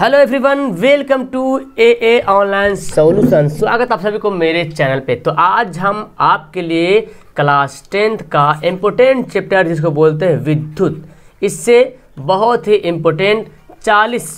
Hello everyone welcome to A A online solution स्वागत आप सभी को मेरे चैनल पे तो आज हम आपके लिए क्लास टेंथ का इम्पोर्टेंट चैप्टर जिसको बोलते हैं विद्युत इससे बहुत ही इम्पोर्टेंट 40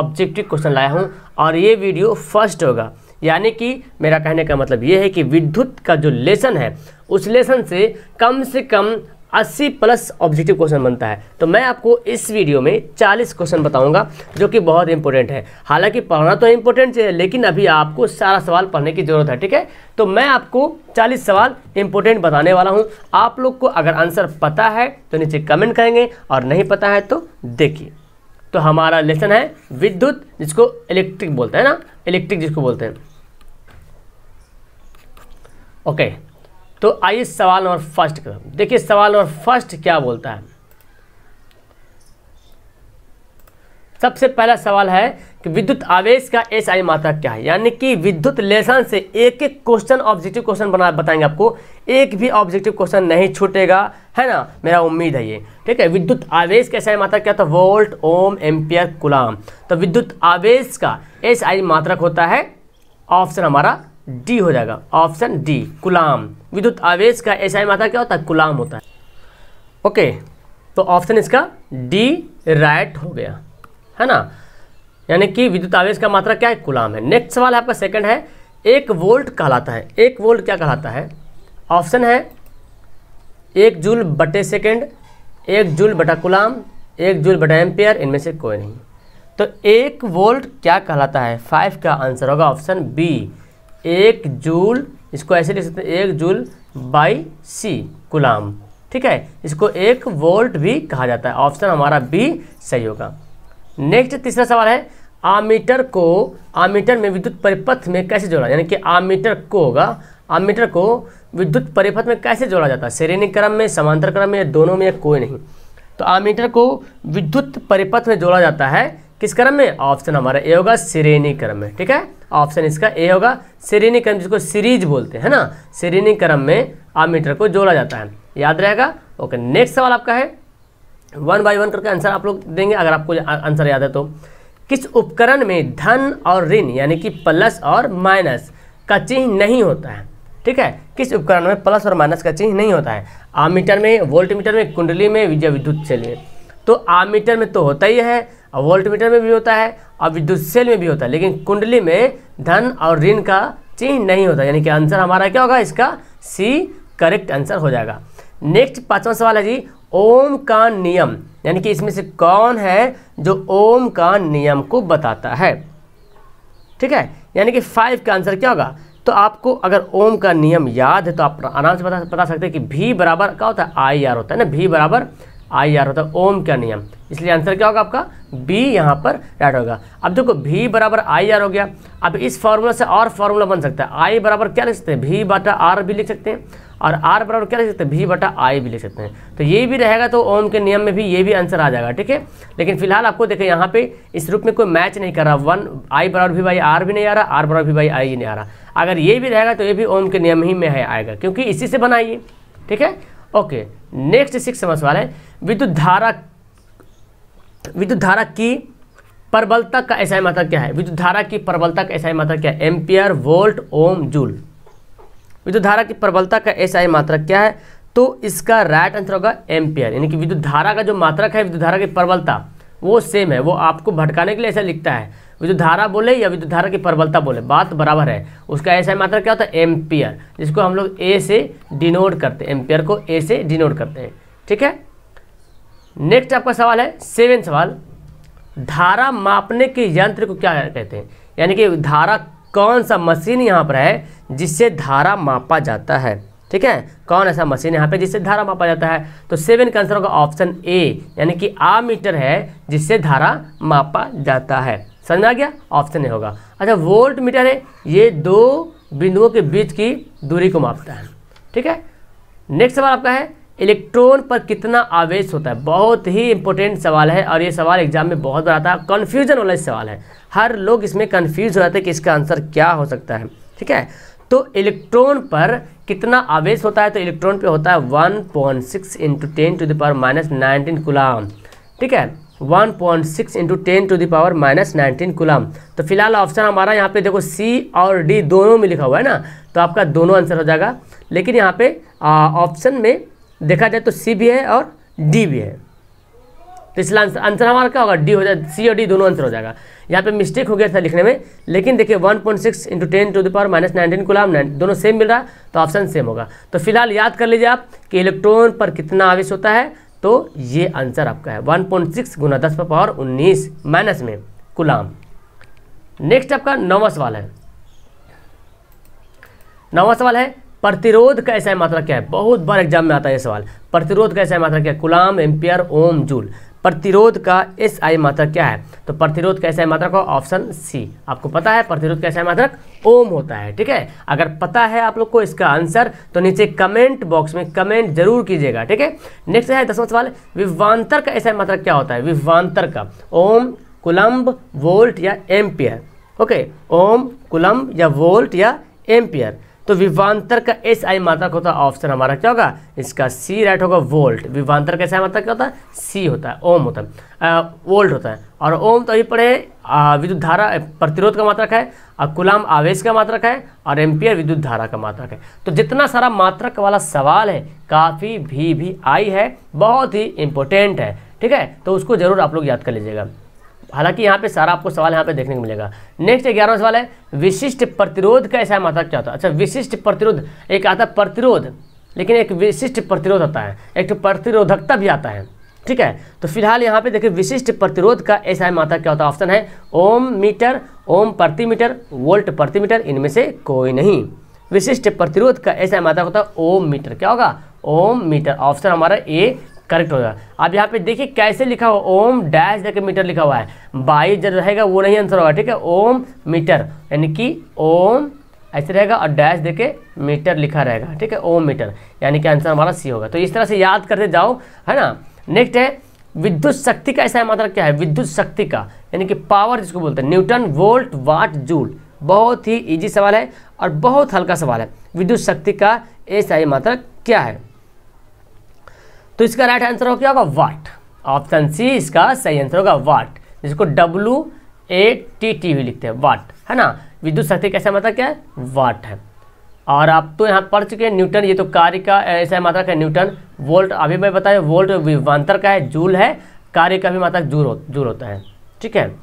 ऑब्जेक्टिव क्वेश्चन लाया हूँ और ये वीडियो फर्स्ट होगा यानी कि मेरा कहने का मतलब ये है कि विद्युत का जो लेसन है उस लेसन से कम से कम 80 प्लस ऑब्जेक्टिव क्वेश्चन बनता है तो मैं आपको इस वीडियो में 40 क्वेश्चन बताऊंगा जो कि बहुत इंपॉर्टेंट है हालांकि पढ़ना तो इंपॉर्टेंट है लेकिन अभी आपको सारा सवाल पढ़ने की ज़रूरत है ठीक है तो मैं आपको 40 सवाल इंपॉर्टेंट बताने वाला हूँ आप लोग को अगर आंसर पता है तो नीचे कमेंट करेंगे और नहीं पता है तो देखिए तो हमारा लेसन है विद्युत जिसको इलेक्ट्रिक बोलते हैं ना इलेक्ट्रिक जिसको बोलते हैं ओके okay. तो आइए सवाल नंबर फर्स्ट का देखिए सवाल नंबर फर्स्ट क्या बोलता है सबसे पहला सवाल है कि विद्युत आवेश का एस आई मात्रक क्या है यानी कि विद्युत लेसन से एक एक क्वेश्चन ऑब्जेक्टिव क्वेश्चन बना बताएंगे आपको एक भी ऑब्जेक्टिव क्वेश्चन नहीं छूटेगा है ना मेरा उम्मीद है ये ठीक है विद्युत आवेश का एस आई मात्रक क्या होता है वोल्ट ओम एम्पियर कुलाम तो विद्युत आवेश का एस आई मात्रक होता है ऑप्शन हमारा डी हो जाएगा ऑप्शन डी कुलाम विद्युत आवेश का एसआई मात्रा क्या होता है कुलाम होता है ओके तो ऑप्शन इसका डी राइट हो गया है ना यानी कि विद्युत आवेश का मात्रा क्या है कुलाम है नेक्स्ट सवाल आपका सेकंड है एक वोल्ट कहलाता है एक वोल्ट क्या कहलाता है ऑप्शन है एक जूल बटे सेकेंड एक जूल बटा कुलाम एक जूल बटा एम्पेयर इनमें से कोई नहीं तो एक वोल्ट क्या कहलाता है फाइव का आंसर होगा ऑप्शन बी एक जूल इसको ऐसे लिख सकते हैं एक जूल बाई सी गुलाम ठीक है इसको एक वोल्ट भी कहा जाता है ऑप्शन हमारा बी सही होगा नेक्स्ट तीसरा सवाल है आमीटर को आमीटर में विद्युत परिपथ में कैसे जोड़ा यानी कि आमीटर को होगा आमीटर को विद्युत परिपथ में कैसे जोड़ा जाता है श्रेणी क्रम में समांतर क्रम में या दोनों में या कोई नहीं तो आमीटर को विद्युत परिपथ में जोड़ा जाता है किस क्रम में ऑप्शन हमारा ए होगा श्रेणी क्रम में ठीक है ऑप्शन इसका ए होगा श्रेणी क्रम जिसको सीरीज बोलते हैं ना श्रेणी क्रम में आमीटर को जोड़ा जाता है याद रहेगा ओके नेक्स्ट सवाल आपका है वन बाय वन करके आंसर आप लोग देंगे अगर आपको आंसर याद है तो किस उपकरण में धन और ऋण यानी कि प्लस और माइनस का चिन्ह नहीं होता है ठीक है किस उपकरण में प्लस और माइनस का चिन्ह नहीं होता है आमीटर में वोल्टमीटर में कुंडली में विजय विद्युत चलिए तो आमीटर में तो होता ही है और वोल्टमीटर में भी होता है और विद्युत सेल में भी होता है लेकिन कुंडली में धन और ऋण का चिन्ह नहीं होता यानी कि आंसर हमारा क्या होगा इसका सी करेक्ट आंसर हो जाएगा नेक्स्ट पांचवा सवाल है जी ओम का नियम यानी कि इसमें से कौन है जो ओम का नियम को बताता है ठीक है यानी कि फाइव का आंसर क्या होगा तो आपको अगर ओम का नियम याद है तो आप आराम से बता बता सकते हैं कि भी बराबर क्या होता है आई आर होता है ना भी बराबर आई आर होता है ओम का नियम इसलिए आंसर क्या होगा आपका बी यहाँ पर राइट होगा अब देखो भी बराबर आई आर हो गया अब इस फार्मूला से और फार्मूला बन सकता है आई बराबर क्या लिख सकते हैं भी बटा आर भी लिख सकते हैं और आर बराबर क्या लिख सकते हैं भी बटा आई भी लिख सकते हैं तो ये भी रहेगा तो ओम के नियम में भी ये भी आंसर आ जाएगा ठीक है लेकिन फिलहाल आपको देखें यहाँ पे इस रूप में कोई मैच नहीं कर रहा वन आई बराबर भी बाई आर भी नहीं आ रहा आर बराबर भी बाई आई नहीं आ रहा अगर ये भी रहेगा तो ये भी ओम के नियम ही में है आएगा क्योंकि इसी से बनाइए ठीक है ओके नेक्स्ट सिक्स नंबर सवाल है विद्युत धारा विद्युत धारा की प्रबलता का ऐसा मात्रा क्या है विद्युत धारा की प्रबलता का ऐसा मात्रा क्या है एम्पियर वोल्ट ओम जूल विद्युत धारा की प्रबलता का ऐसा मात्रा क्या है तो इसका राइट आंसर होगा एम्पियर यानी कि विद्युत धारा का जो मात्रक है विद्युत धारा की प्रबलता वो सेम है वो आपको भटकाने के लिए ऐसा लिखता है विद्युत धारा बोले या विद्युत धारा की प्रबलता बोले बात बराबर है उसका ऐसा मात्रा मतलब क्या होता है एम्पियर जिसको हम लोग ए से डिनोट करते हैं एम्पियर को ए से डिनोट करते हैं ठीक है नेक्स्ट आपका सवाल है सेवन सवाल धारा मापने के यंत्र को क्या कहते हैं यानी कि धारा कौन सा मशीन यहाँ पर है जिससे धारा मापा जाता है ठीक है कौन ऐसा मशीन यहाँ पे जिससे धारा मापा जाता है तो सेवन का आंसर होगा ऑप्शन ए यानी कि आ मीटर है जिससे धारा मापा जाता है समझ में आ गया ऑप्शन ए होगा अच्छा वोल्ट मीटर है ये दो बिंदुओं के बीच की दूरी को मापता है ठीक है नेक्स्ट सवाल आपका है इलेक्ट्रॉन पर कितना आवेश होता है बहुत ही इंपॉर्टेंट सवाल है और ये सवाल एग्जाम में बहुत बड़ा था कन्फ्यूजन वाला सवाल है हर लोग इसमें कन्फ्यूज हो जाते हैं कि इसका आंसर क्या हो सकता है ठीक है तो इलेक्ट्रॉन पर कितना आवेश होता है तो इलेक्ट्रॉन पे होता है 1.6 point six into ten to power minus nineteen coulomb ठीक है one point six into ten to power minus nineteen coulomb तो फिलहाल ऑप्शन हमारा यहाँ पे देखो सी और डी दोनों में लिखा हुआ है ना तो आपका दोनों आंसर हो जाएगा लेकिन यहाँ पे ऑप्शन में देखा जाए तो सी भी है और डी भी है तो इसलिए आंसर आंसर हमारा क्या होगा डी हो जाए सी और डी दोनों आंसर हो जाएगा यहाँ पे मिस्टेक हो गया था लिखने में लेकिन देखिए 1.6 point six into ten to power minus nineteen coulomb दोनों सेम मिल रहा तो ऑप्शन सेम होगा तो फिलहाल याद कर लीजिए आप कि इलेक्ट्रॉन पर कितना आवेश होता है तो ये आंसर आपका है 1.6 पॉइंट सिक्स गुना दस पर पावर उन्नीस माइनस में गुलाम नेक्स्ट आपका नौवा सवाल है नौवा सवाल है प्रतिरोध का ऐसा मात्रा क्या है बहुत बार एग्जाम में आता है ये सवाल प्रतिरोध का ऐसा मात्रा क्या है गुलाम एम्पियर ओम जूल प्रतिरोध का एस आई मात्रक क्या है तो प्रतिरोध का एस आई मात्रक ऑप्शन सी आपको पता है प्रतिरोध का एस आई मात्रक ओम होता है ठीक है अगर पता है आप लोग को इसका आंसर तो नीचे कमेंट बॉक्स में कमेंट जरूर कीजिएगा ठीक है नेक्स्ट है दसवां सवाल विवान्तर का एस आई मात्रक क्या होता है विवान्तर का ओम कुलम्ब वोल्ट या एम्पियर ओके ओम कुलम्ब या वोल्ट या एम्पियर तो विवांतर का एस आई मात्रक होता है ऑप्शन हमारा क्या होगा इसका सी राइट होगा वोल्ट विवांतर का एस आई मात्रक क्या होता है सी होता है ओम होता है वोल्ट होता है और ओम तो अभी पढ़े विद्युत धारा प्रतिरोध का मात्रक है और कुलाम आवेश का मात्रक है और एम्पियर विद्युत धारा का मात्रक है तो जितना सारा मात्रक वाला सवाल है काफ़ी भी भी आई है बहुत ही इंपॉर्टेंट है ठीक है तो उसको जरूर आप लोग याद कर लीजिएगा हालांकि यहाँ पे सारा आपको सवाल यहाँ पे देखने को मिलेगा नेक्स्ट ग्यारहवा सवाल है विशिष्ट प्रतिरोध का ऐसा मात्रक क्या होता है अच्छा विशिष्ट प्रतिरोध एक आता है प्रतिरोध लेकिन एक विशिष्ट प्रतिरोध होता है एक तो प्रतिरोधकता भी आता है ठीक है तो फिलहाल यहाँ पे देखिए विशिष्ट प्रतिरोध का ऐसा माता क्या होता है ऑप्शन है ओम मीटर ओम प्रति मीटर वोल्ट प्रति मीटर इनमें से कोई नहीं विशिष्ट प्रतिरोध का ऐसा मात्रक होता है ओम मीटर क्या होगा ओम मीटर ऑप्शन हमारा ए करेक्ट होगा अब यहाँ पे देखिए कैसे लिखा हुआ ओम डैश जाके मीटर लिखा हुआ है बाईस जो रहेगा वो नहीं आंसर होगा ठीक है ओम मीटर यानी कि ओम ऐसे रहेगा और डैश देके मीटर लिखा रहेगा ठीक है ओम मीटर यानी कि आंसर हमारा सी होगा तो इस तरह से याद करते जाओ है ना नेक्स्ट है विद्युत शक्ति का ऐसा मात्रा क्या है विद्युत शक्ति का यानी कि पावर जिसको बोलते हैं न्यूटन वोल्ट वाट जूल बहुत ही इजी सवाल है और बहुत हल्का सवाल है विद्युत शक्ति का ऐसा मात्रा क्या है तो इसका राइट आंसर हो क्या होगा वाट ऑप्शन सी इसका सही आंसर होगा वाट जिसको डब्लू ए टी टी भी लिखते हैं वाट है ना विद्युत शक्ति कैसा मात्रा मतलब क्या है वाट है और आप तो यहाँ पढ़ चुके हैं न्यूटन ये तो कार्य का ऐसा मात्रा का न्यूटन वोल्ट अभी मैं बताया वोल्ट विवान्तर का है जूल है कार्य का भी मात्रा जूल हो, जूल होता है ठीक है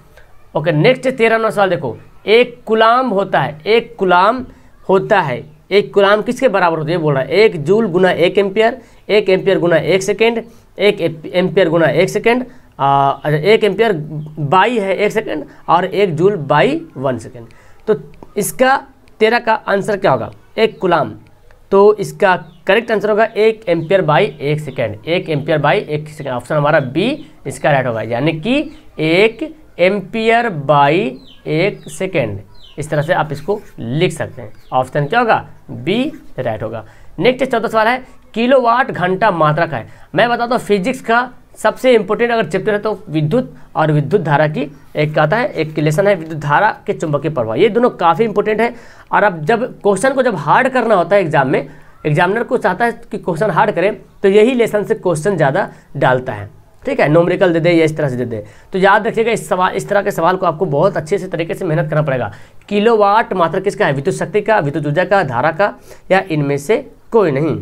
ओके नेक्स्ट तेरह नौ सवाल देखो एक गुलाम होता है एक गुलाम होता है एक गुलाम किसके बराबर होता है ये बोल रहा है एक जूल गुना एक एम्पियर एक एम्पियर गुना एक सेकेंड एक एम्पियर गुना एक सेकेंड अच्छा एक एम्पियर बाई है एक सेकेंड और एक जूल बाई वन सेकेंड तो इसका तेरह का आंसर क्या होगा एक गुलाम तो इसका करेक्ट आंसर होगा एक एम्पियर बाई एक सेकेंड एक एम्पियर बाई एक सेकेंड ऑप्शन हमारा बी इसका राइट होगा यानी कि एक एम्पियर बाई एक सेकेंड इस तरह से आप इसको लिख सकते हैं ऑप्शन क्या होगा बी राइट होगा नेक्स्ट चौथा सवाल है किलोवाट घंटा मात्रा का है मैं बताता हूँ फिजिक्स का सबसे इंपॉर्टेंट अगर चैप्टर है तो विद्युत और विद्युत धारा की एक कहता है एक लेसन है विद्युत धारा के चुंबकीय प्रभाव ये दोनों काफ़ी इंपॉर्टेंट है और अब जब क्वेश्चन को जब हार्ड करना होता है एग्जाम में एग्जामिनर को चाहता है कि क्वेश्चन हार्ड करें तो यही लेसन से क्वेश्चन ज़्यादा डालता है ठीक है नोमरिकल दे दे या इस तरह से दे दे तो याद रखिएगा इस सवाल इस तरह के सवाल को आपको बहुत अच्छे से तरीके से मेहनत करना पड़ेगा किलोवाट मात्र किसका है विद्युत शक्ति का विद्युत ऊर्जा का धारा का या इनमें से कोई नहीं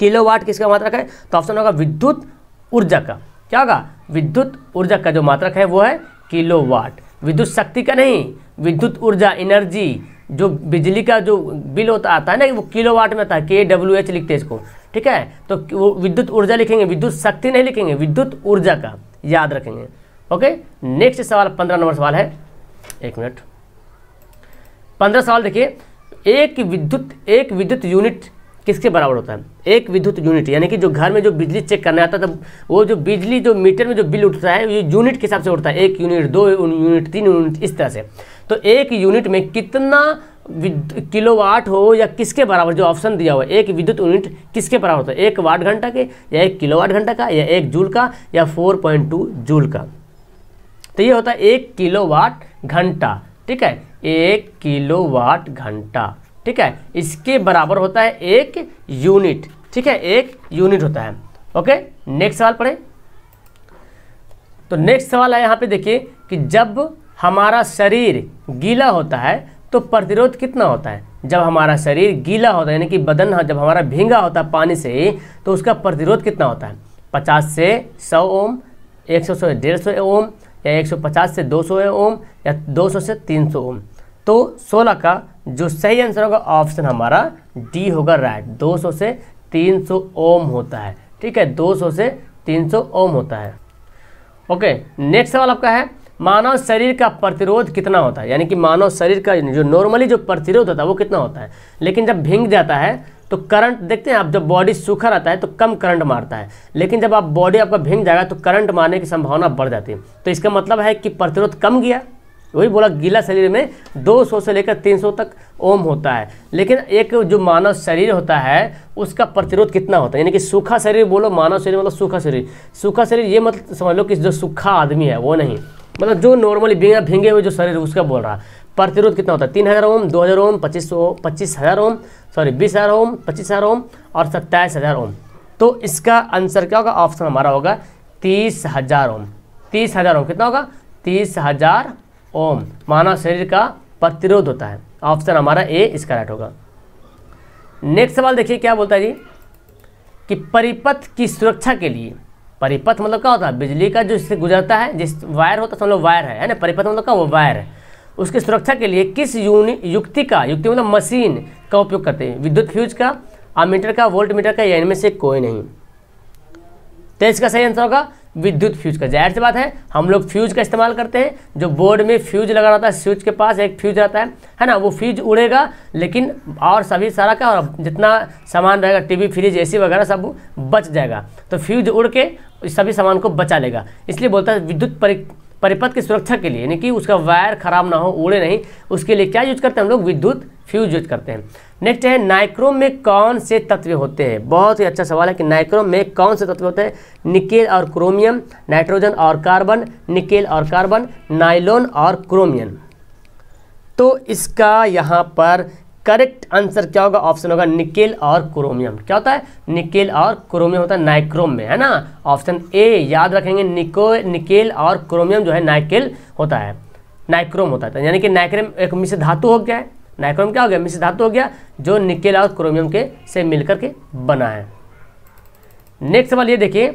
किलोवाट किसका मात्रक है तो ऑप्शन होगा विद्युत ऊर्जा का क्या होगा विद्युत ऊर्जा का जो मात्रक है वो है किलोवाट विद्युत शक्ति का नहीं विद्युत ऊर्जा एनर्जी जो बिजली का जो बिल होता आता है ना वो किलोवाट में आता है के डब्ल्यू एच लिखते हैं इसको ठीक है तो विद्युत ऊर्जा लिखेंगे विद्युत शक्ति नहीं लिखेंगे विद्युत ऊर्जा का याद रखेंगे ओके नेक्स्ट सवाल पंद्रह नंबर सवाल है एक मिनट पंद्रह सवाल देखिए एक विद्युत एक विद्युत यूनिट किसके बराबर होता है एक विद्युत यूनिट यानी कि जो घर में जो बिजली चेक करने आता है तब वो जो बिजली जो मीटर में जो बिल उठता है ये यूनिट के हिसाब से उठता है एक यूनिट दो यूनिट तीन यूनिट इस तरह से तो एक यूनिट में कितना किलोवाट हो या किसके बराबर जो ऑप्शन दिया हुआ है एक विद्युत यूनिट किसके बराबर होता है एक वाट घंटा के या एक किलोवाट घंटा का या एक जूल का या 4.2 जूल का तो ये होता है एक किलोवाट घंटा ठीक है एक किलोवाट घंटा ठीक है इसके बराबर होता है एक यूनिट ठीक है एक यूनिट होता है ओके नेक्स्ट सवाल पढ़े तो नेक्स्ट सवाल है यहाँ पे देखिए कि जब हमारा शरीर गीला होता है तो प्रतिरोध कितना होता है जब हमारा शरीर गीला होता है यानी कि बदन हाँ, जब हमारा भींगा होता है पानी से तो उसका प्रतिरोध कितना होता है पचास से सौ ओम एक सौ से डेढ़ सौ ओम या एक सौ पचास से दो सौ ओम या दो सौ से तीन सौ ओम तो सोलह का जो सही आंसर होगा ऑप्शन हमारा डी होगा राइट दो सौ से तीन सौ ओम होता है ठीक है दो सौ से तीन सौ ओम होता है ओके नेक्स्ट सवाल आपका है मानव शरीर का प्रतिरोध कितना होता है यानी कि मानव शरीर का जो नॉर्मली जो प्रतिरोध होता है वो कितना होता है लेकिन जब भींग जाता है तो करंट देखते हैं आप जब बॉडी सूखा रहता है तो कम करंट मारता है लेकिन जब आप बॉडी आपका भींग जाएगा तो करंट मारने की संभावना बढ़ जाती है तो इसका मतलब है कि प्रतिरोध कम गया वही बोला गीला शरीर में 200 से लेकर 300 तक ओम होता है लेकिन एक जो मानव शरीर होता है उसका प्रतिरोध कितना होता है यानी कि सूखा शरीर बोलो मानव शरीर मतलब सूखा शरीर सूखा शरीर ये मतलब समझ लो कि जो सूखा आदमी है वो नहीं मतलब जो नॉर्मली बिना भेंगे हुए जो शरीर उसका बोल रहा प्रतिरोध कितना होता है तीन हज़ार ओम दो हज़ार ओम पच्चीस सौ पच्चीस हज़ार ओम सॉरी बीस हज़ार ओम पच्चीस हज़ार ओम और सत्ताईस हज़ार ओम तो इसका आंसर क्या होगा ऑप्शन हमारा होगा तीस हज़ार ओम तीस हज़ार ओम कितना होगा तीस हज़ार ओम मानव शरीर का प्रतिरोध होता है ऑप्शन हमारा ए इसका राइट होगा नेक्स्ट सवाल देखिए क्या बोलता है जी कि परिपथ की सुरक्षा के लिए परिपथ मतलब क्या होता है बिजली का जो इससे गुजरता है जिस वायर होता है समझ मतलब वायर है है ना परिपथ मतलब क्या वो वायर है उसकी सुरक्षा के लिए किस यूनि युक्ति का युक्ति मतलब मशीन का उपयोग करते हैं विद्युत फ्यूज का आमीटर का वोल्ट मीटर का या इनमें से कोई नहीं तो इसका सही आंसर होगा विद्युत फ्यूज का जाहिर सी बात है हम लोग फ्यूज का इस्तेमाल करते हैं जो बोर्ड में फ्यूज लगा रहता है स्विच के पास एक फ्यूज रहता है है ना वो फ्यूज उड़ेगा लेकिन और सभी सारा का और जितना सामान रहेगा टीवी फ्रिज एसी वगैरह सब बच जाएगा तो फ्यूज उड़ के सभी सामान को बचा लेगा इसलिए बोलता है विद्युत परिपथ की सुरक्षा के लिए यानी कि उसका वायर खराब ना हो उड़े नहीं उसके लिए क्या यूज करते हैं हम लोग विद्युत फ्यूज यूज करते हैं नेक्स्ट है नाइक्रोम में कौन से तत्व होते हैं बहुत ही अच्छा सवाल है कि नाइक्रोम में कौन से तत्व होते हैं निकेल और क्रोमियम नाइट्रोजन और कार्बन निकेल और कार्बन नाइलोन और क्रोमियम तो इसका यहाँ पर करेक्ट आंसर क्या होगा ऑप्शन होगा निकेल और क्रोमियम क्या होता है निकेल और क्रोमियम होता है नाइक्रोम में है ना ऑप्शन ए याद रखेंगे निको निकेल और क्रोमियम जो है नाइकेल होता है नाइक्रोम होता है तो यानी कि नाइक्रोम एक मिश्र धातु हो गया है नाइक्रोम क्या हो गया मिश्र धातु हो गया जो निकेल और क्रोमियम के से मिलकर के बना है नेक्स्ट सवाल ये देखिए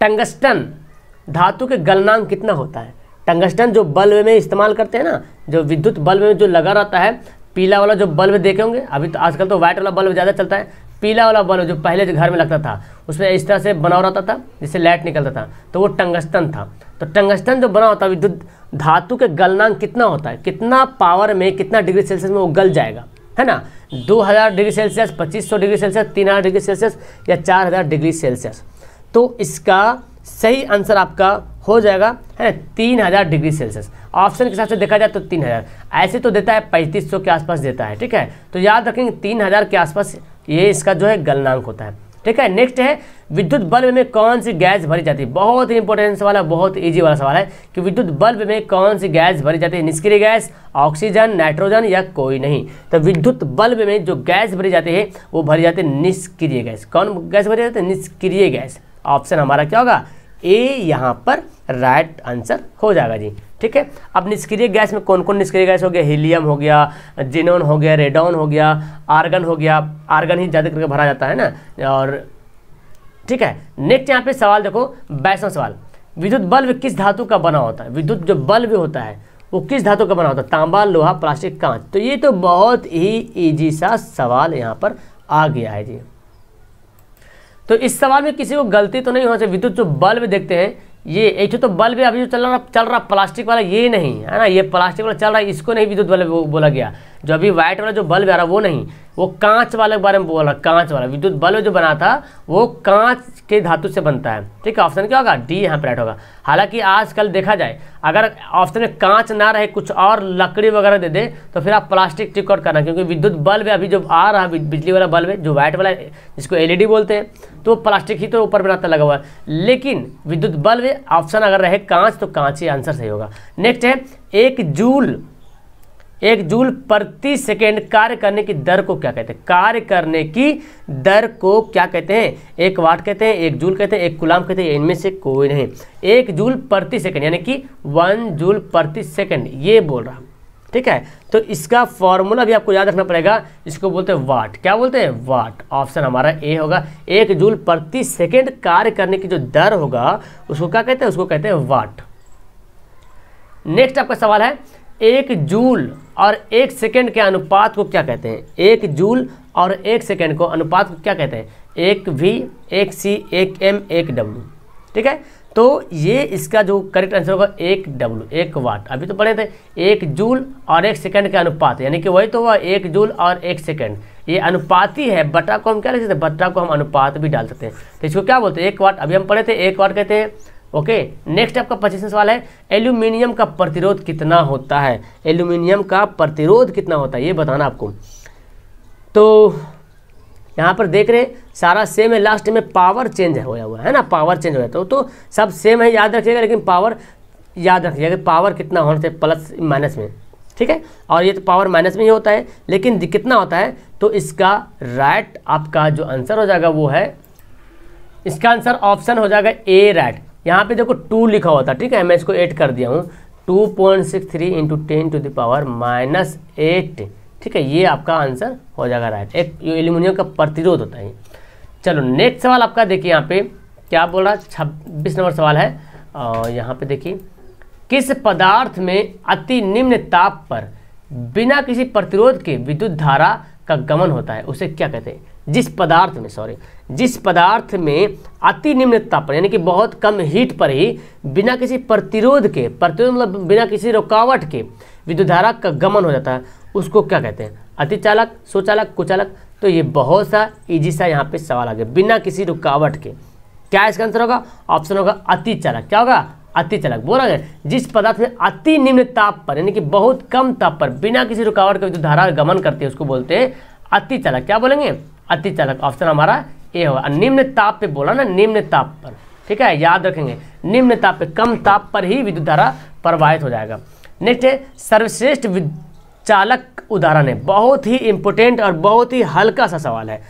टंगस्टन धातु के गलनांक कितना होता है टंगस्टन जो बल्ब में इस्तेमाल करते हैं ना जो विद्युत बल्ब में जो लगा रहता है पीला वाला जो बल्ब देखे होंगे अभी तो आजकल तो व्हाइट वाला बल्ब ज़्यादा चलता है पीला वाला बल्ब जो पहले जो घर में लगता था उसमें इस तरह से बना रहता था जिससे लाइट निकलता था तो वो टंगस्टन था तो टंगस्टन जो बना होता है विद्युत धातु के गलनांक कितना होता है कितना पावर में कितना डिग्री सेल्सियस में वो गल जाएगा है ना 2000 degree Celsius 2500 degree Celsius 3000 degree Celsius या 4000 डिग्री सेल्सियस तो इसका सही आंसर आपका हो जाएगा है ना तीन हज़ार डिग्री सेल्सियस ऑप्शन के हिसाब से देखा जाए तो तीन हज़ार ऐसे तो देता है पैंतीस सौ के आसपास देता है ठीक है तो याद रखेंगे तीन हज़ार के आसपास ये इसका जो है गलनांक होता है ठीक है नेक्स्ट है विद्युत बल्ब में कौन सी गैस भरी जाती है बहुत ही इंपॉर्टेंट सवाल है बहुत ईजी वाला सवाल है कि विद्युत बल्ब में कौन सी गैस भरी जाती है निष्क्रिय गैस ऑक्सीजन नाइट्रोजन या कोई नहीं तो विद्युत बल्ब में जो गैस भरी जाती है वो भरी जाती है निष्क्रिय गैस कौन गैस भरी जाती है निष्क्रिय गैस ऑप्शन हमारा क्या होगा ए यहाँ पर राइट आंसर हो जाएगा जी ठीक है अब निष्क्रिय गैस में कौन कौन निष्क्रिय गैस हो गया हीलियम हो गया जिनोन हो गया रेडोन हो गया आर्गन हो गया आर्गन ही ज़्यादा करके भरा जाता है ना और ठीक है नेक्स्ट यहाँ पे सवाल देखो बैसा सवाल विद्युत बल्ब किस धातु का बना होता है विद्युत जो बल्ब होता है वो किस धातु का बना होता है तांबा लोहा प्लास्टिक कांच तो ये तो बहुत ही ईजी सा सवाल यहाँ पर आ गया है जी तो इस सवाल में किसी को गलती तो नहीं होना चाहिए विद्युत जो बल्ब देखते हैं ये एक तो बल्ब अभी जो चल रहा चल रहा प्लास्टिक वाला ये नहीं है ना ये प्लास्टिक वाला चल रहा है इसको नहीं विद्युत बल्ब बोला गया जो अभी व्हाइट वाला जो बल्ब आ रहा वो नहीं वो कांच वाले के बारे में बोल रहा कांच वाला विद्युत बल्ब जो बना था वो कांच के धातु से बनता है ठीक है ऑप्शन क्या होगा डी यहाँ पर राइट होगा हालांकि आजकल देखा जाए अगर ऑप्शन में कांच ना रहे कुछ और लकड़ी वगैरह दे दे तो फिर आप प्लास्टिक टिकॉट करना क्योंकि विद्युत बल्ब अभी जो आ रहा है बिजली वाला बल्ब है जो व्हाइट वाला जिसको एल बोलते हैं तो प्लास्टिक ही तो ऊपर बनाता लगा हुआ है लेकिन विद्युत बल्ब ऑप्शन अगर रहे कांच तो कांच ही आंसर सही होगा नेक्स्ट है एक जूल एक जूल प्रति सेकेंड कार्य करने की दर को क्या कहते हैं कार्य करने की दर को क्या कहते हैं एक वाट कहते हैं एक जूल कहते हैं एक गुलाम कहते हैं इनमें से कोई नहीं एक जूल प्रति सेकेंड यानी कि वन जूल प्रति सेकेंड ये बोल रहा ठीक है तो इसका फॉर्मूला भी आपको याद रखना पड़ेगा इसको बोलते हैं वाट क्या बोलते हैं वाट ऑप्शन हमारा ए होगा एक जूल प्रति सेकेंड कार्य करने की जो दर होगा उसको क्या कहते हैं उसको कहते हैं वाट नेक्स्ट आपका सवाल है एक जूल और एक सेकेंड के अनुपात को क्या कहते हैं एक जूल और एक सेकेंड को अनुपात को क्या कहते हैं एक वी एक सी एक एम एक डब्ल्यू ठीक है तो ये इसका जो करेक्ट आंसर होगा एक डब्लू एक वाट अभी तो पढ़े थे एक जूल और एक सेकंड का अनुपात यानी कि वही तो हुआ एक जूल और एक सेकंड ये अनुपाती है बट्टा को हम क्या लिखते सकते हैं बट्टा को हम अनुपात भी डाल सकते हैं तो इसको क्या बोलते हैं एक वाट अभी हम पढ़े थे एक वाट कहते हैं ओके नेक्स्ट आपका पच्चीस सवाल है एल्यूमिनियम का प्रतिरोध कितना होता है एल्यूमिनियम का प्रतिरोध कितना होता है ये बताना आपको तो यहाँ पर देख रहे हैं सारा सेम है लास्ट में पावर चेंज होया हुआ है ना पावर चेंज होया तो, तो सब सेम है याद रखिएगा लेकिन पावर याद रखिएगा पावर कितना होना चाहिए प्लस माइनस में ठीक है और ये तो पावर माइनस में ही होता है लेकिन कितना होता है तो इसका राइट आपका जो आंसर हो जाएगा वो है इसका आंसर ऑप्शन हो जाएगा ए राइट यहाँ पे देखो टू लिखा होता है ठीक है मैं इसको एड कर दिया हूँ two point six three into ten to power minus eight ठीक है ये आपका आंसर हो जाएगा राइट एक एल्यूमिनियम का प्रतिरोध होता है चलो नेक्स्ट सवाल आपका देखिए यहाँ पे क्या बोल रहा है छब्बीस नंबर सवाल है और यहाँ पे देखिए किस पदार्थ में अति निम्न ताप पर बिना किसी प्रतिरोध के विद्युत धारा का गमन होता है उसे क्या कहते हैं जिस पदार्थ में सॉरी जिस पदार्थ में अति निम्न ताप पर यानी कि बहुत कम हीट पर ही बिना किसी प्रतिरोध के प्रतिरोध मतलब बिना किसी रुकावट के विद्युत धारा का गमन हो जाता है उसको क्या कहते हैं अति चालक सुचालक कुचालक तो ये बहुत सा ईजी सा यहाँ पे सवाल आ गया बिना किसी रुकावट के क्या इसका आंसर होगा ऑप्शन होगा अति चालक क्या होगा अति चालक बोला गया जिस पदार्थ में अति निम्न ताप पर यानी कि बहुत कम ताप पर बिना किसी रुकावट के जो धारा गमन करती है उसको बोलते हैं अति चालक क्या बोलेंगे अति चालक ऑप्शन हमारा ए होगा निम्न ताप पे बोला ना निम्न ताप पर ठीक है याद रखेंगे निम्न ताप पे कम ताप पर ही विद्युत धारा प्रवाहित हो जाएगा नेक्स्ट है सर्वश्रेष्ठ चालक उदाहरण है बहुत ही इम्पोर्टेंट और बहुत ही हल्का सा सवाल है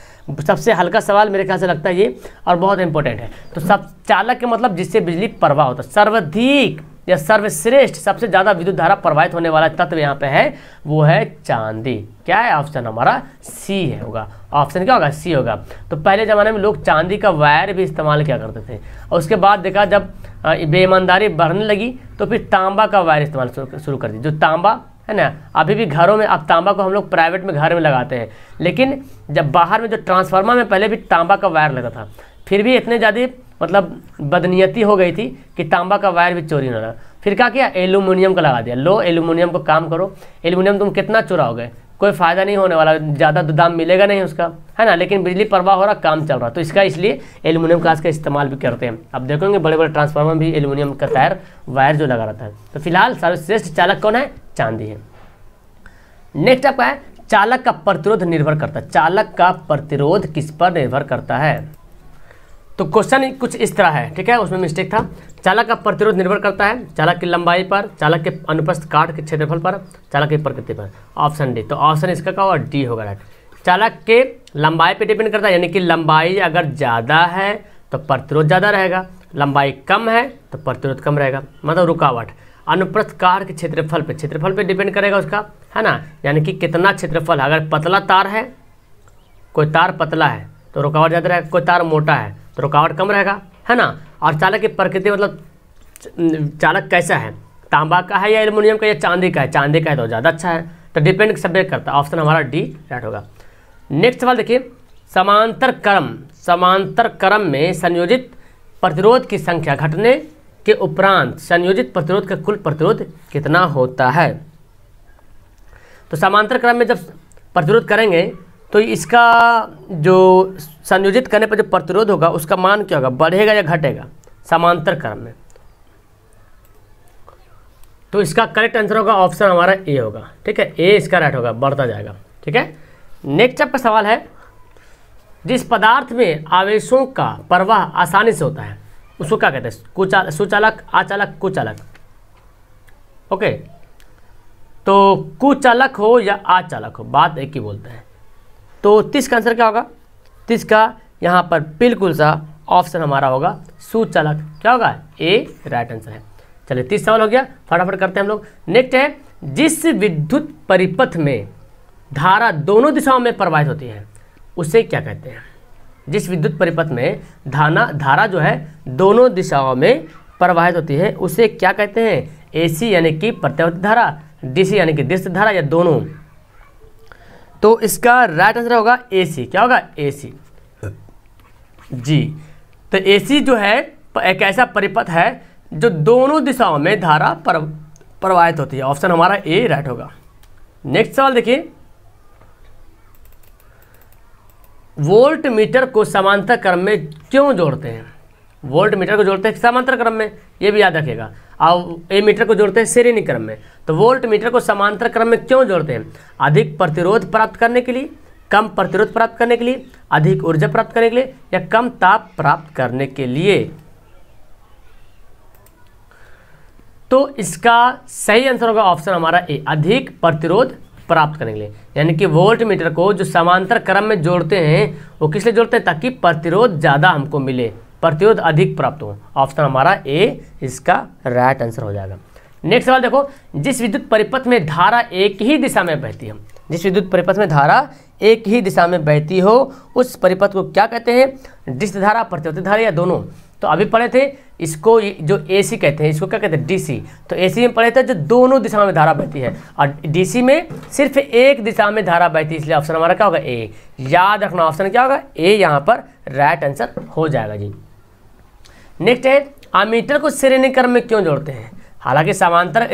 सबसे हल्का सवाल मेरे ख्याल से लगता है ये और बहुत इम्पोर्टेंट है तो सब चालक के मतलब जिससे बिजली प्रवाह होता है सर्वाधिक या सर्वश्रेष्ठ सबसे ज़्यादा विद्युत धारा प्रवाहित होने वाला तत्व यहाँ पे है वो है चांदी क्या है ऑप्शन हमारा सी है होगा ऑप्शन क्या होगा सी होगा तो पहले ज़माने में लोग चांदी का वायर भी इस्तेमाल किया करते थे और उसके बाद देखा जब बेईमानदारी बढ़ने लगी तो फिर तांबा का वायर इस्तेमाल शुरू कर दी जो तांबा है ना अभी भी घरों में अब तांबा को हम लोग प्राइवेट में घर में लगाते हैं लेकिन जब बाहर में जो ट्रांसफार्मर में पहले भी तांबा का वायर लगा था फिर भी इतने ज़्यादा मतलब बदनीयती हो गई थी कि तांबा का वायर भी चोरी ना रहा फिर क्या किया एलुमिनियम का लगा दिया लो एलुमिनियम को काम करो एलुमिनियम तुम कितना चुराओगे कोई फ़ायदा नहीं होने वाला ज़्यादा दाम मिलेगा नहीं उसका है ना लेकिन बिजली प्रवाह हो रहा काम चल रहा तो इसका इसलिए एल्यूमिनियम कांच का इस्तेमाल भी करते हैं अब देखोगे बड़े बड़े ट्रांसफार्मर भी एल्यूमिनियम का टायर वायर जो लगा रहता है तो फिलहाल सर्वश्रेष्ठ चालक कौन है चांदी है नेक्स्ट आपका है चालक का प्रतिरोध निर्भर करता है चालक का प्रतिरोध किस पर निर्भर करता है तो क्वेश्चन कुछ इस तरह है ठीक है उसमें मिस्टेक था चालक का प्रतिरोध निर्भर करता है चालक की लंबाई पर चालक के अनुपस्थ काट के क्षेत्रफल पर चालक की प्रकृति पर ऑप्शन डी तो ऑप्शन इसका का और डी होगा राइट चालक के लंबाई पे डिपेंड करता है यानी कि लंबाई अगर ज़्यादा है तो प्रतिरोध ज़्यादा रहेगा लंबाई कम है तो प्रतिरोध कम रहेगा मतलब रुकावट अनुप्रस्थ कार के क्षेत्रफल पे क्षेत्रफल पे डिपेंड करेगा उसका है ना यानी कि कितना क्षेत्रफल अगर पतला तार है कोई तार पतला है तो रुकावट ज़्यादा रहेगा कोई तार मोटा है तो रुकावट कम रहेगा है ना और चालक की प्रकृति मतलब चालक कैसा है तांबा का है या एल्यूमिनियम का या चांदी का है चांदी का है तो ज़्यादा अच्छा है तो डिपेंड सब करता है ऑप्शन हमारा डी राइट होगा नेक्स्ट सवाल देखिए समांतर क्रम समांतर क्रम में संयोजित प्रतिरोध की संख्या घटने के उपरांत संयोजित प्रतिरोध का कुल प्रतिरोध कितना होता है तो समांतर क्रम में जब प्रतिरोध करेंगे तो इसका जो संयोजित करने पर जो प्रतिरोध होगा उसका मान क्या होगा बढ़ेगा या घटेगा समांतर क्रम में तो इसका करेक्ट आंसर होगा ऑप्शन हमारा ए होगा ठीक है ए इसका राइट होगा बढ़ता जाएगा ठीक है नेक्स्ट आपका सवाल है जिस पदार्थ में आवेशों का प्रवाह आसानी से होता है उसको क्या कहते हैं कुचालक सुचालक आचालक कुचालक ओके तो कुचालक हो या आचालक हो बात एक ही बोलते हैं तो तीस का आंसर क्या होगा तीस का यहाँ पर बिल्कुल सा ऑप्शन हमारा होगा सुचालक क्या होगा ए राइट आंसर है चलिए तीस सवाल हो गया फटाफट करते हैं हम लोग नेक्स्ट है जिस विद्युत परिपथ में धारा दोनों दिशाओं में प्रवाहित होती है उसे क्या कहते हैं जिस विद्युत परिपथ में धाना धारा जो है दोनों दिशाओं में प्रवाहित होती है उसे क्या कहते हैं एसी यानी कि प्रत्यावर्ती धारा डीसी यानी कि दृश्य धारा या दोनों तो इसका राइट आंसर होगा ए सी क्या होगा ए सी जी तो ए सी जो है एक ऐसा परिपथ है जो दोनों दिशाओं में धारा पर प्रवाहित होती है ऑप्शन हमारा ए राइट होगा नेक्स्ट सवाल देखिए वोल्ट मीटर को समांतर क्रम में क्यों जोड़ते हैं वोल्ट मीटर को जोड़ते हैं समांतर क्रम में ये भी याद रखेगा और ए मीटर को जोड़ते हैं श्रेणी क्रम में तो वोल्ट मीटर को समांतर क्रम में क्यों जोड़ते हैं अधिक प्रतिरोध प्राप्त करने के लिए कम प्रतिरोध प्राप्त करने के लिए अधिक ऊर्जा प्राप्त करने के लिए या कम ताप प्राप्त करने के लिए तो इसका सही आंसर होगा ऑप्शन हमारा ए अधिक प्रतिरोध प्राप्त करने के लिए यानी कि वोल्ट मीटर को जो समांतर क्रम में जोड़ते हैं वो किस लिए जोड़ते हैं ताकि प्रतिरोध ज़्यादा हमको मिले प्रतिरोध अधिक प्राप्त हो ऑप्शन हमारा ए इसका राइट आंसर हो जाएगा नेक्स्ट सवाल देखो जिस विद्युत परिपथ में धारा एक ही दिशा में बहती है जिस विद्युत परिपथ में धारा एक ही दिशा में बहती हो उस परिपथ को क्या कहते हैं डिस्ट धारा प्रतिवर्ती धारा या दोनों तो अभी पढ़े थे इसको जो एसी कहते हैं इसको क्या कहते हैं डीसी तो एसी में पढ़े थे जो दोनों दिशा में धारा बहती है और डीसी में सिर्फ एक दिशा में धारा बहती है इसलिए ऑप्शन हमारा क्या होगा ए याद रखना ऑप्शन क्या होगा ए यहाँ पर राइट आंसर हो जाएगा जी नेक्स्ट है आमीटर को श्रेणी क्रम में क्यों जोड़ते हैं हालांकि समांतर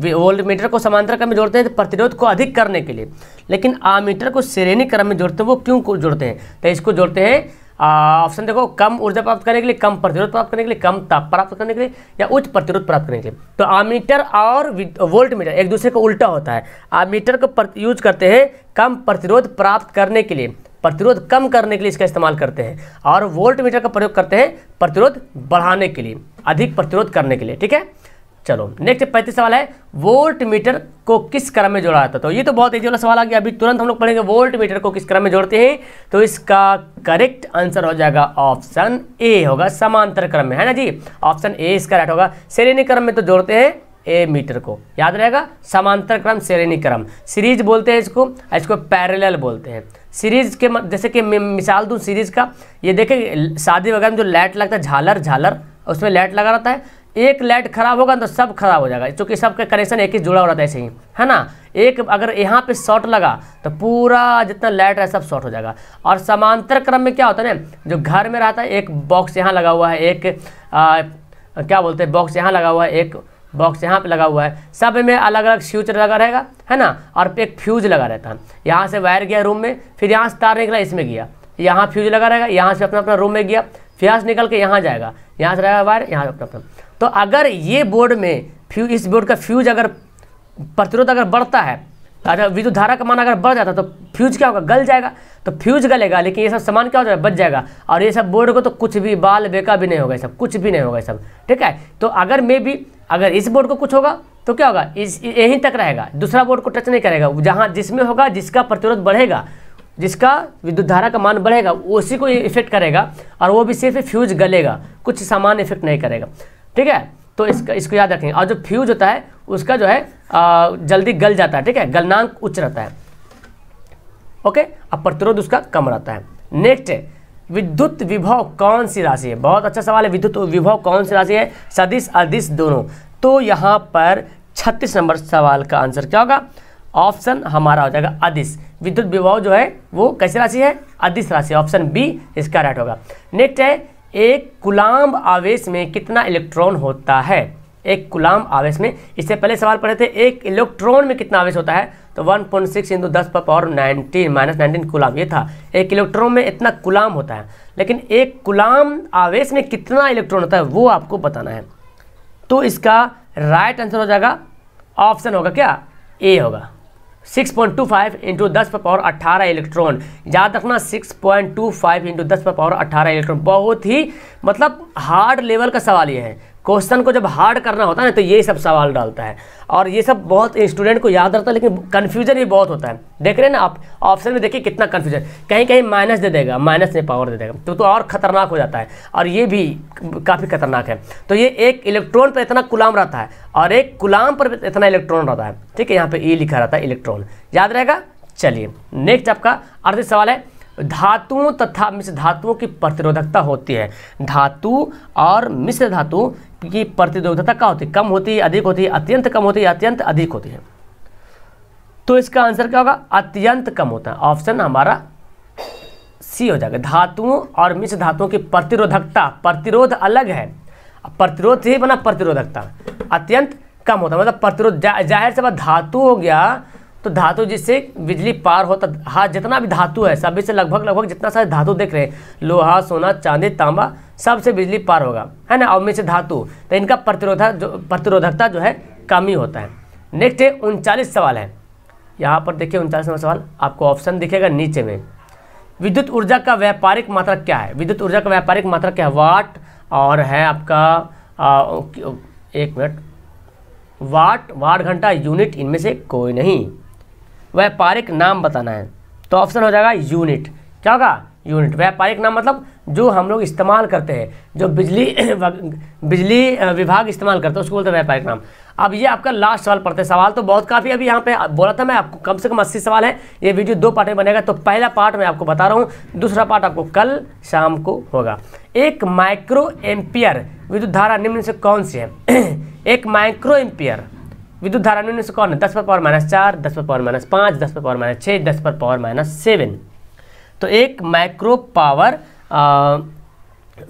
वोल्ट मीटर को समांतर क्रम में जोड़ते हैं तो प्रतिरोध को अधिक करने के लिए लेकिन आमीटर को श्रेणी क्रम में जोड़ते हैं वो क्यों जोड़ते हैं तो इसको जोड़ते हैं ऑप्शन देखो कम ऊर्जा प्राप्त करने के लिए कम प्रतिरोध प्राप्त करने के लिए कम ताप प्राप्त करने के लिए या उच्च प्रतिरोध प्राप्त करने के लिए तो आमीटर और वोल्ट मीटर एक दूसरे का उल्टा होता है आमीटर को यूज करते हैं कम प्रतिरोध प्राप्त करने के लिए प्रतिरोध कम करने के लिए इसका इस्तेमाल करते हैं और वोल्ट मीटर का प्रयोग करते हैं प्रतिरोध बढ़ाने के लिए अधिक प्रतिरोध करने के लिए ठीक है चलो नेक्स्ट पैंतीस सवाल है वोल्ट मीटर को किस क्रम में जोड़ा जाता है तो ये तो बहुत ईजी वाला सवाल आ गया अभी तुरंत हम लोग पढ़ेंगे वोल्ट मीटर को किस क्रम में जोड़ते हैं तो इसका करेक्ट आंसर हो जाएगा ऑप्शन ए होगा समांतर क्रम में है ना जी ऑप्शन ए इसका राइट होगा श्रेणी क्रम में तो जोड़ते हैं ए मीटर को याद रहेगा समांतर क्रम श्रेणी क्रम सीरीज बोलते हैं इसको इसको पैरेलल बोलते हैं सीरीज़ के जैसे कि मिसाल दूँ सीरीज़ का ये देखें शादी वगैरह में जो लाइट लगता है झालर झालर उसमें लाइट लगा रहता है एक लाइट खराब होगा तो सब खराब हो जाएगा क्योंकि सबका कनेक्शन एक ही जुड़ा हो रहता है ऐसे ही है ना एक अगर यहाँ पे शॉर्ट लगा तो पूरा जितना लाइट है सब शॉर्ट हो जाएगा और समांतर क्रम में क्या होता है ना जो घर में रहता है एक बॉक्स यहाँ लगा हुआ है एक आ, क्या बोलते हैं बॉक्स यहाँ लगा हुआ है एक बॉक्स यहाँ पे लगा हुआ है सब में अलग अलग स्विच लगा रहेगा है ना और एक फ्यूज़ लगा रहता है यहाँ से वायर गया रूम में फिर यहाँ से तार निकला इसमें गया यहाँ फ्यूज लगा रहेगा यहाँ से अपना अपना रूम में गया फिर यहाँ से निकल के यहाँ जाएगा यहाँ से रहेगा वायर यहाँ अपना अपना तो अगर ये बोर्ड में फ्यू इस बोर्ड का फ्यूज अगर प्रतिरोध अगर बढ़ता है अच्छा विद्युत तो धारा का मान अगर बढ़ जाता तो फ्यूज क्या होगा गल जाएगा तो फ्यूज गलेगा लेकिन ये सब सामान क्या हो जाएगा बच जाएगा और ये सब बोर्ड को तो कुछ भी बाल बेका भी नहीं होगा सब कुछ भी नहीं होगा सब ठीक है तो अगर मे भी अगर इस बोर्ड को कुछ होगा तो क्या होगा इस यहीं तक रहेगा दूसरा बोर्ड को टच नहीं करेगा जहाँ जिसमें होगा जिसका प्रतिरोध बढ़ेगा जिसका विद्युत धारा का मान बढ़ेगा उसी को इफेक्ट करेगा और वो भी सिर्फ फ्यूज गलेगा कुछ सामान इफेक्ट नहीं करेगा ठीक है तो इसका इसको याद रखेंगे और जो फ्यूज होता है उसका जो है आ, जल्दी गल जाता है ठीक है गलनांक उच्च रहता है ओके अब प्रतिरोध उसका कम रहता है नेक्स्ट विद्युत विभव कौन सी राशि है बहुत अच्छा सवाल है विद्युत विभव कौन सी राशि है सदिश अदिश दोनों तो यहाँ पर छत्तीस नंबर सवाल का आंसर क्या होगा ऑप्शन हमारा हो जाएगा अदिश विद्युत विभव जो है वो कैसी राशि है अदिश राशि ऑप्शन बी इसका राइट होगा नेक्स्ट है एक गुलाम आवेश में कितना इलेक्ट्रॉन होता है एक गुलाम आवेश में इससे पहले सवाल पढ़े थे एक इलेक्ट्रॉन में कितना आवेश होता है तो 1.6 पॉइंट सिक्स इंटू दस पर power nineteen minus nineteen coulomb ये था एक इलेक्ट्रॉन में इतना गुलाम होता है लेकिन एक गुलाम आवेश में कितना इलेक्ट्रॉन होता है वो आपको बताना है तो इसका राइट आंसर हो जाएगा ऑप्शन होगा क्या ए होगा 6.25 पॉइंट टू फाइव इंटू दस पर पावर अट्ठारह इलेक्ट्रॉन याद रखना 6.25 पॉइंट टू फाइव इंटू दस पर पावर अट्ठारह इलेक्ट्रॉन बहुत ही मतलब हार्ड लेवल का सवाल ये है क्वेश्चन को जब हार्ड करना होता है ना तो ये सब सवाल डालता है और ये सब बहुत स्टूडेंट को याद रहता है लेकिन कन्फ्यूजन भी बहुत होता है देख रहे हैं ना आप ऑप्शन में देखिए कितना कन्फ्यूजन कहीं कहीं माइनस दे देगा माइनस में पावर दे देगा तो तो और खतरनाक हो जाता है और ये भी काफ़ी खतरनाक है तो ये एक इलेक्ट्रॉन पर इतना गुलाम रहता है और एक गुलाम पर इतना इलेक्ट्रॉन रहता है ठीक है यहाँ पर ई e लिखा रहता है इलेक्ट्रॉन याद रहेगा चलिए नेक्स्ट आपका अड़तीस सवाल है धातुओं तथा मिश्र धातुओं की प्रतिरोधकता होती है धातु और मिश्र धातु की प्रतिद्वंदता क्या होती कम होती है अधिक होती है अत्यंत कम होती है अत्यंत अधिक होती है तो इसका आंसर क्या होगा अत्यंत कम होता है ऑप्शन हमारा सी हो जाएगा धातुओं और मिश्र धातुओं की प्रतिरोधकता प्रतिरोध अलग है प्रतिरोध से ही बना प्रतिरोधकता अत्यंत कम होता है मतलब प्रतिरोध जा, जाहिर से बात धातु हो गया तो धातु जिससे बिजली पार होता हाँ जितना भी धातु है सभी से लगभग लगभग जितना सारे धातु देख रहे हैं लोहा सोना चांदी तांबा सबसे बिजली पार होगा है ना और में से धातु तो इनका प्रतिरोधा जो प्रतिरोधकता जो है कम ही होता है नेक्स्ट है उनचालीस सवाल है यहाँ पर देखिए उनचालीस नंबर सवाल आपको ऑप्शन दिखेगा नीचे में विद्युत ऊर्जा का व्यापारिक मात्रा क्या है विद्युत ऊर्जा का व्यापारिक मात्रा क्या है वाट और है आपका आ, एक मिनट वाट वाट घंटा यूनिट इनमें से कोई नहीं व्यापारिक नाम बताना है तो ऑप्शन हो जाएगा यूनिट क्या होगा यूनिट व्यापारिक नाम मतलब जो हम लोग इस्तेमाल करते हैं जो बिजली बिजली विभाग इस्तेमाल करते हैं उसको बोलते हैं व्यापारिक नाम अब ये आपका लास्ट सवाल पढ़ते हैं सवाल तो बहुत काफ़ी अभी यहाँ पे बोला था मैं आपको कम से कम अस्सी सवाल है ये वीडियो दो पार्ट में बनेगा तो पहला पार्ट मैं आपको बता रहा हूँ दूसरा पार्ट आपको कल शाम को होगा एक माइक्रो एम्पियर विद्युत धारा निम्न से कौन सी है एक माइक्रो एम्पियर विद्युत धारान्वयन से कौन है दस पर पावर माइनस चार दस पर पावर माइनस पाँच दस पर पावर माइनस छः दस पर पावर माइनस सेवन तो एक माइक्रो पावर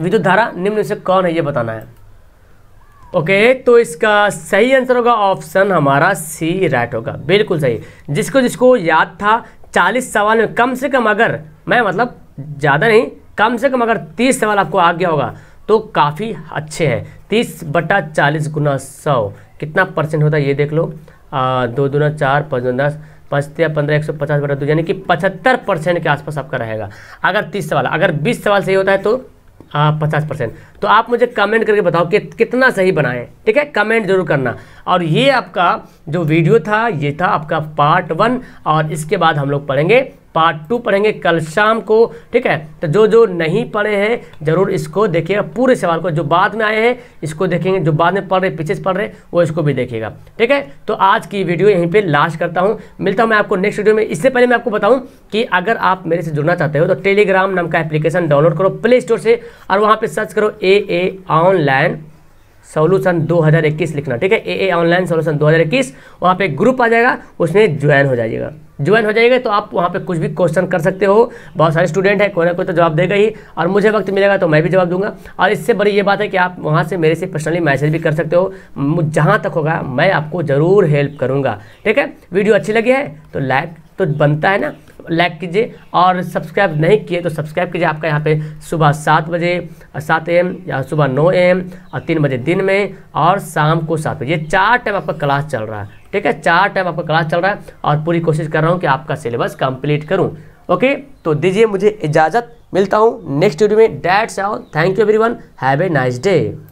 विद्युत धारा निम्न से कौन है ये बताना है ओके okay, तो इसका सही आंसर होगा ऑप्शन हमारा सी राइट होगा बिल्कुल सही जिसको जिसको याद था चालीस सवाल में कम से कम अगर मैं मतलब ज़्यादा नहीं कम से कम अगर तीस सवाल आपको आ गया होगा तो काफ़ी अच्छे हैं तीस बटा चालीस गुना सौ कितना परसेंट होता है ये देख लो आ, दो दूना चार पाँच दूना दस पाँच पचते पंद्रह एक सौ पचास बटा दो यानी कि पचहत्तर परसेंट के आसपास आपका रहेगा अगर तीस सवाल अगर बीस सवाल सही होता है तो पचास परसेंट तो आप मुझे कमेंट करके बताओ कि कितना सही बनाएं ठीक है कमेंट जरूर करना और ये आपका जो वीडियो था ये था आपका पार्ट वन और इसके बाद हम लोग पढ़ेंगे पार्ट टू पढ़ेंगे कल शाम को ठीक है तो जो जो नहीं पढ़े हैं जरूर इसको देखिएगा पूरे सवाल को जो बाद में आए हैं इसको देखेंगे जो बाद में पढ़ रहे पीछे से पढ़ रहे वो इसको भी देखिएगा ठीक है तो आज की वीडियो यहीं पर लास्ट करता हूँ मिलता हूँ मैं आपको नेक्स्ट वीडियो में इससे पहले मैं आपको बताऊँ कि अगर आप मेरे से जुड़ना चाहते हो तो टेलीग्राम नाम का एप्लीकेशन डाउनलोड करो प्ले स्टोर से और वहाँ पर सर्च करो ए ए ऑनलाइन सोल्यूशन 2021 लिखना ठीक है ए ए ऑनलाइन सोल्यूशन 2021 वहाँ पे ग्रुप आ जाएगा उसमें ज्वाइन हो जाइएगा ज्वाइन हो जाएगा तो आप वहाँ पे कुछ भी क्वेश्चन कर सकते हो बहुत सारे स्टूडेंट हैं कोई ना कोई तो जवाब देगा ही और मुझे वक्त मिलेगा तो मैं भी जवाब दूंगा और इससे बड़ी ये बात है कि आप वहाँ से मेरे से पर्सनली मैसेज भी कर सकते हो जहाँ तक होगा मैं आपको ज़रूर हेल्प करूँगा ठीक है वीडियो अच्छी लगी है तो लाइक तो बनता है ना लाइक कीजिए और सब्सक्राइब नहीं किए तो सब्सक्राइब कीजिए आपका यहाँ पे सुबह सात बजे सात एम या सुबह नौ एम और तीन बजे दिन में और शाम को सात बजे चार टाइम आपका क्लास चल रहा है ठीक है चार टाइम आपका क्लास चल रहा है और पूरी कोशिश कर रहा हूँ कि आपका सिलेबस कंप्लीट करूँ ओके तो दीजिए मुझे इजाज़त मिलता हूँ नेक्स्ट वीडियो में डैट्स आओ thank you every have a nice day